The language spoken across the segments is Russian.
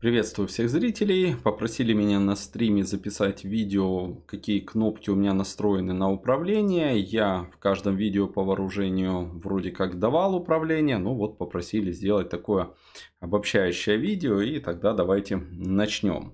Приветствую всех зрителей. Попросили меня на стриме записать видео, какие кнопки у меня настроены на управление. Я в каждом видео по вооружению вроде как давал управление, но ну вот попросили сделать такое обобщающее видео. И тогда давайте начнем.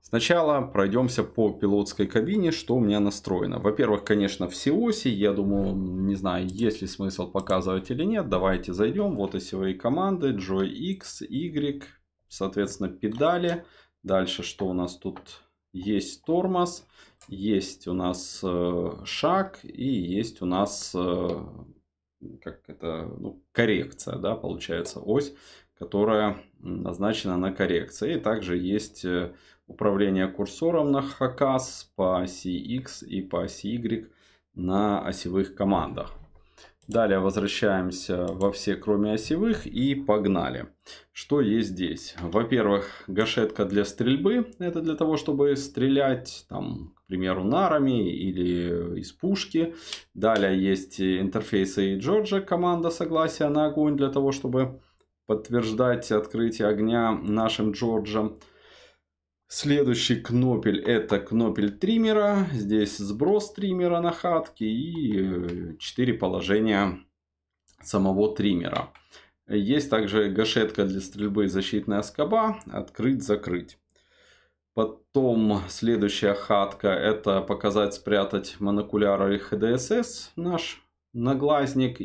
Сначала пройдемся по пилотской кабине, что у меня настроено. Во-первых, конечно, все оси. Я думаю, не знаю, есть ли смысл показывать или нет. Давайте зайдем. Вот осевые команды. Joy X, Y, соответственно, педали. Дальше что у нас тут? Есть тормоз, есть у нас э, шаг и есть у нас э, как это, ну, коррекция, да, получается, ось, которая назначена на коррекции. И также есть э, управление курсором на Хакас по оси X и по оси Y на осевых командах. Далее возвращаемся во все, кроме осевых, и погнали. Что есть здесь? Во-первых, гашетка для стрельбы. Это для того, чтобы стрелять, там, к примеру, нарами или из пушки. Далее есть интерфейсы и Джорджа, команда согласия на огонь, для того, чтобы подтверждать открытие огня нашим Джорджем. Следующий кнопель это кнопель триммера. Здесь сброс триммера на хатке и 4 э, положения самого триммера. Есть также гашетка для стрельбы и защитная скоба. Открыть-закрыть. Потом следующая хатка это показать, спрятать монокуляр и ХДСС наш наглазник и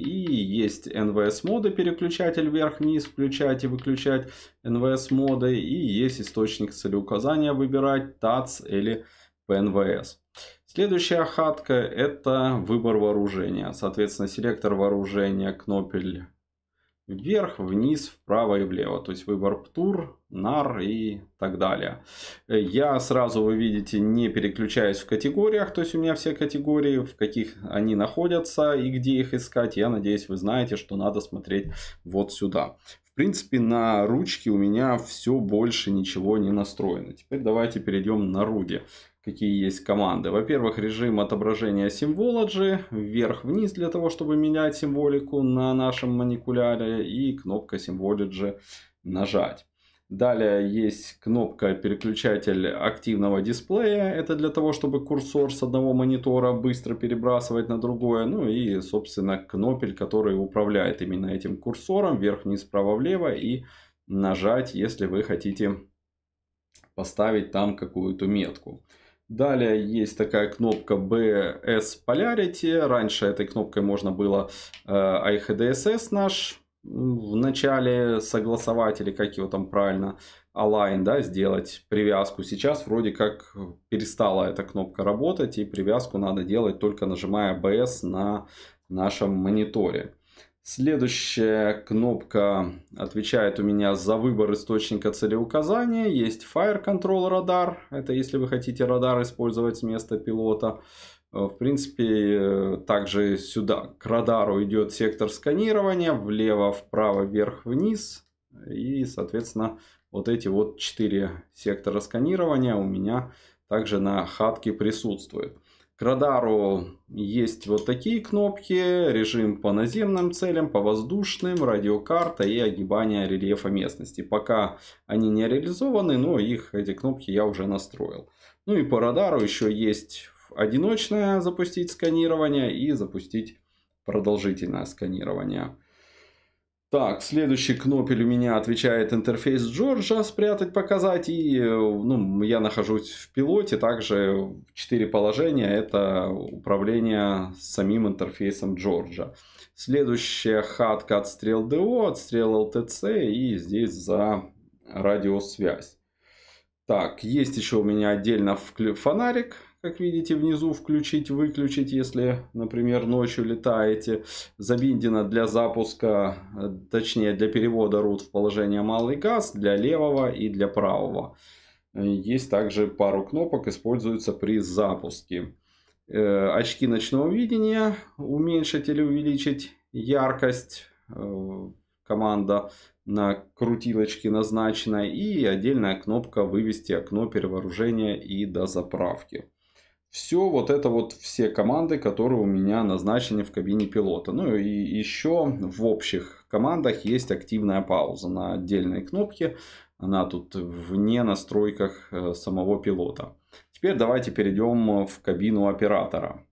есть NVS моды переключатель вверх-вниз включать и выключать NVS моды и есть источник целеуказания выбирать TAC а или PNVS. Следующая хатка это выбор вооружения. Соответственно, селектор вооружения, кнопель вверх, вниз, вправо и влево. То есть выбор птур, нар и так далее. Я сразу, вы видите, не переключаюсь в категориях. То есть у меня все категории, в каких они находятся и где их искать. Я надеюсь, вы знаете, что надо смотреть вот сюда. В принципе, на ручке у меня все больше ничего не настроено. Теперь давайте перейдем на руде какие есть команды. Во-первых, режим отображения Symbology, вверх-вниз для того, чтобы менять символику на нашем маникуляре и кнопка Symbology нажать. Далее есть кнопка переключатель активного дисплея. Это для того, чтобы курсор с одного монитора быстро перебрасывать на другое. Ну и, собственно, кнопель, который управляет именно этим курсором. Вверх, вниз, справа, влево. И нажать, если вы хотите поставить там какую-то метку. Далее есть такая кнопка BS Polarity. Раньше этой кнопкой можно было э, IHDSS наш в начале согласовать или как его там правильно align, да, сделать привязку. Сейчас вроде как перестала эта кнопка работать и привязку надо делать только нажимая BS на нашем мониторе. Следующая кнопка отвечает у меня за выбор источника целеуказания. Есть Fire Control Radar. Это если вы хотите радар использовать вместо пилота. Э, в принципе, э, также сюда к радару идет сектор сканирования. Влево, вправо, вверх, вниз. И, соответственно, вот эти вот четыре сектора сканирования у меня также на хатке присутствуют. К радару есть вот такие кнопки. Режим по наземным целям, по воздушным, радиокарта и огибание рельефа местности. Пока они не реализованы, но их, эти кнопки я уже настроил. Ну и по радару еще есть одиночное запустить сканирование и запустить продолжительное сканирование. Так, следующий кнопель у меня отвечает интерфейс Джорджа, спрятать, показать. И э, ну, я нахожусь в пилоте, также четыре положения, это управление самим интерфейсом Джорджа. Следующая хатка отстрел ДО, отстрел ЛТЦ и здесь за радиосвязь. Так, есть еще у меня отдельно фонарик, как видите, внизу включить, выключить, если, например, ночью летаете. Забиндено для запуска, э, точнее для перевода рут в положение малый газ, для левого и для правого. Э, есть также пару кнопок, используются при запуске. Э, очки ночного видения, уменьшить или увеличить яркость команда на крутилочке назначена и отдельная кнопка вывести окно перевооружения и до заправки. Все вот это вот все команды, которые у меня назначены в кабине пилота. Ну и еще в общих командах есть активная пауза на отдельной кнопке. Она тут вне настройках э, самого пилота. Теперь давайте перейдем в кабину оператора.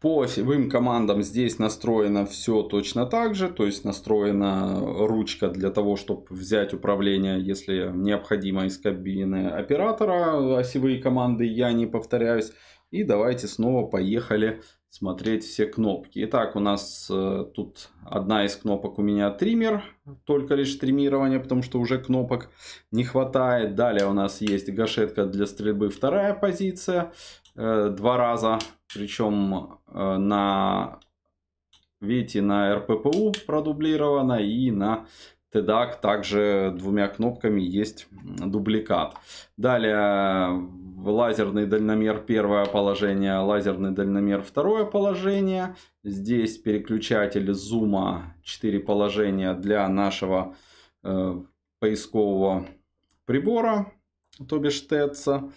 По осевым командам здесь настроено все точно так же, то есть настроена ручка для того, чтобы взять управление, если необходимо, из кабины оператора. Осевые а команды я не повторяюсь. И давайте снова поехали смотреть все кнопки. Итак, у нас э, тут одна из кнопок у меня триммер, только лишь триммирование, потому что уже кнопок не хватает. Далее у нас есть гашетка для стрельбы, вторая позиция, э, два раза причем э, на, видите, на РППУ продублировано и на TDAC также двумя кнопками есть дубликат. Далее лазерный дальномер первое положение, лазерный дальномер второе положение. Здесь переключатель зума 4 положения для нашего э, поискового прибора то бишь Тетца.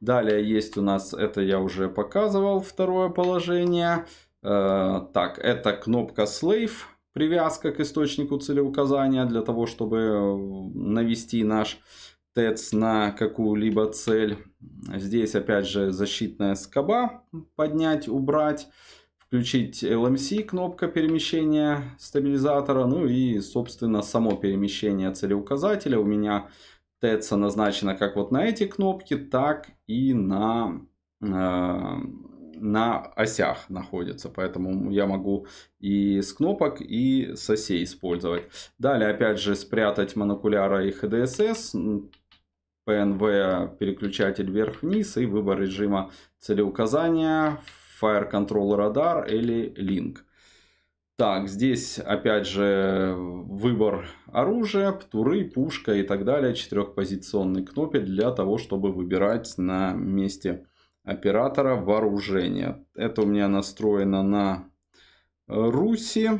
Далее есть у нас, это я уже показывал, второе положение. Э, так, это кнопка Slave, привязка к источнику целеуказания для того, чтобы э, навести наш ТЭЦ на какую-либо цель. Здесь опять же защитная скоба поднять, убрать. Включить LMC, кнопка перемещения стабилизатора, ну и, собственно, само перемещение целеуказателя. У меня ТЭЦ назначена как вот на эти кнопки, так и на, э, на осях находится. Поэтому я могу и с кнопок, и с осей использовать. Далее, опять же, спрятать монокуляра и HDSS. PNV переключатель вверх-вниз и выбор режима целеуказания, Fire Control Radar или Link. Так, здесь опять же выбор оружия, птуры, пушка и так далее. Четырехпозиционный кнопки для того, чтобы выбирать на месте оператора вооружение. Это у меня настроено на Руси,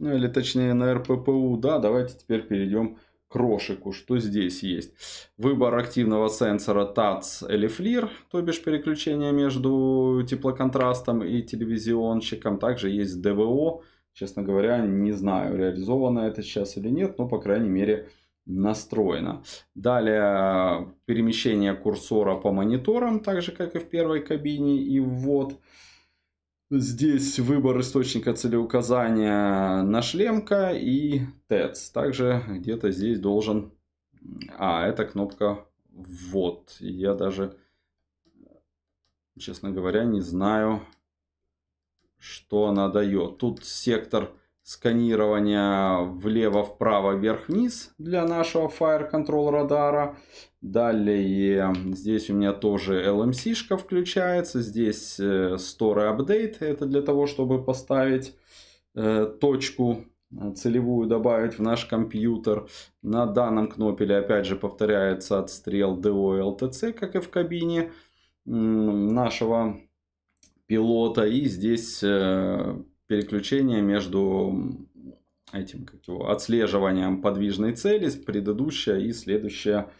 ну или точнее на РППУ. Да, давайте теперь перейдем к Рошику. Что здесь есть? Выбор активного сенсора ТАЦ, или FLIR, то бишь переключение между теплоконтрастом и телевизионщиком. Также есть ДВО Честно говоря, не знаю, реализовано это сейчас или нет, но, по крайней мере, настроено. Далее перемещение курсора по мониторам, так же, как и в первой кабине, и вот Здесь выбор источника целеуказания на шлемка и ТЭЦ. Также где-то здесь должен... А, это кнопка вот. Я даже, честно говоря, не знаю, что она дает. Тут сектор сканирования влево-вправо, вверх-вниз для нашего Fire Control радара. Далее здесь у меня тоже LMC-шка эм включается. Здесь э, Store Update. Это для того, чтобы поставить э, точку э, целевую добавить в наш компьютер. На данном кнопеле опять же повторяется отстрел LTC, как и в кабине нашего пилота, и здесь э, переключение между этим как его, отслеживанием подвижной цели, предыдущая и следующая,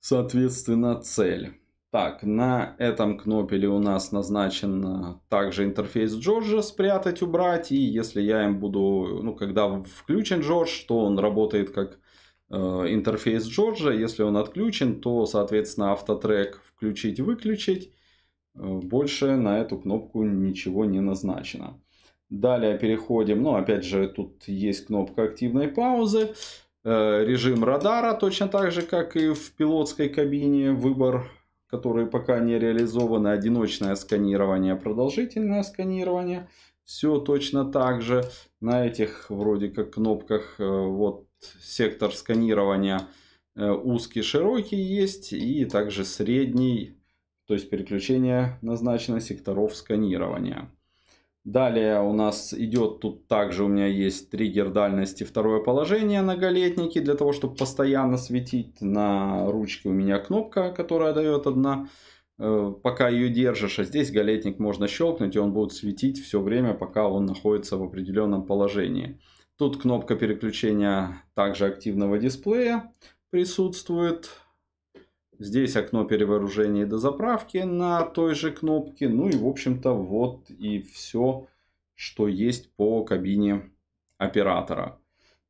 соответственно, цель. Так, на этом кнопеле у нас назначен э, также интерфейс Джорджа спрятать, убрать. И если я им буду, ну, когда включен Джордж, то он работает как э, интерфейс Джорджа. Если он отключен, то, соответственно, автотрек включить-выключить. Э, больше на эту кнопку ничего не назначено. Далее переходим, ну опять же тут есть кнопка активной паузы, э, режим радара, точно так же как и в пилотской кабине, выбор, который пока не реализован, одиночное сканирование, продолжительное сканирование, все точно так же. На этих вроде как кнопках э, вот сектор сканирования узкий, широкий есть и также средний то есть переключение назначено секторов сканирования. Далее у нас идет, тут также у меня есть триггер дальности второе положение на многолетники, для того, чтобы постоянно светить. На ручке у меня кнопка, которая дает одна, э, пока ее держишь. А здесь галетник можно щелкнуть, и он будет светить все время, пока он находится в определенном положении. Тут кнопка переключения также активного дисплея присутствует. Здесь окно перевооружения и дозаправки на той же кнопке. Ну и, в общем-то, вот и все, что есть по кабине оператора.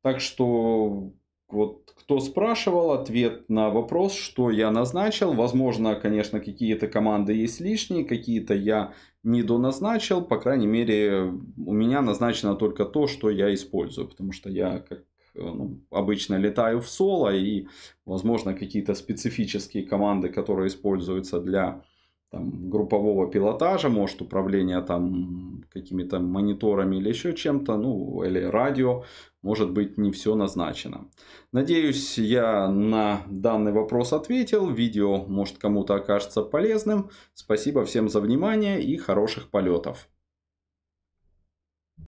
Так что, вот кто спрашивал, ответ на вопрос, что я назначил. Возможно, конечно, какие-то команды есть лишние, какие-то я не доназначил. По крайней мере, у меня назначено только то, что я использую. Потому что я, как Э, ну, обычно летаю в соло, и, возможно, какие-то специфические команды, которые используются для там, группового пилотажа, может, управление там какими-то мониторами или еще чем-то, ну, или радио, может быть, не все назначено. Надеюсь, я на данный вопрос ответил. Видео, может, кому-то окажется полезным. Спасибо всем за внимание и хороших полетов.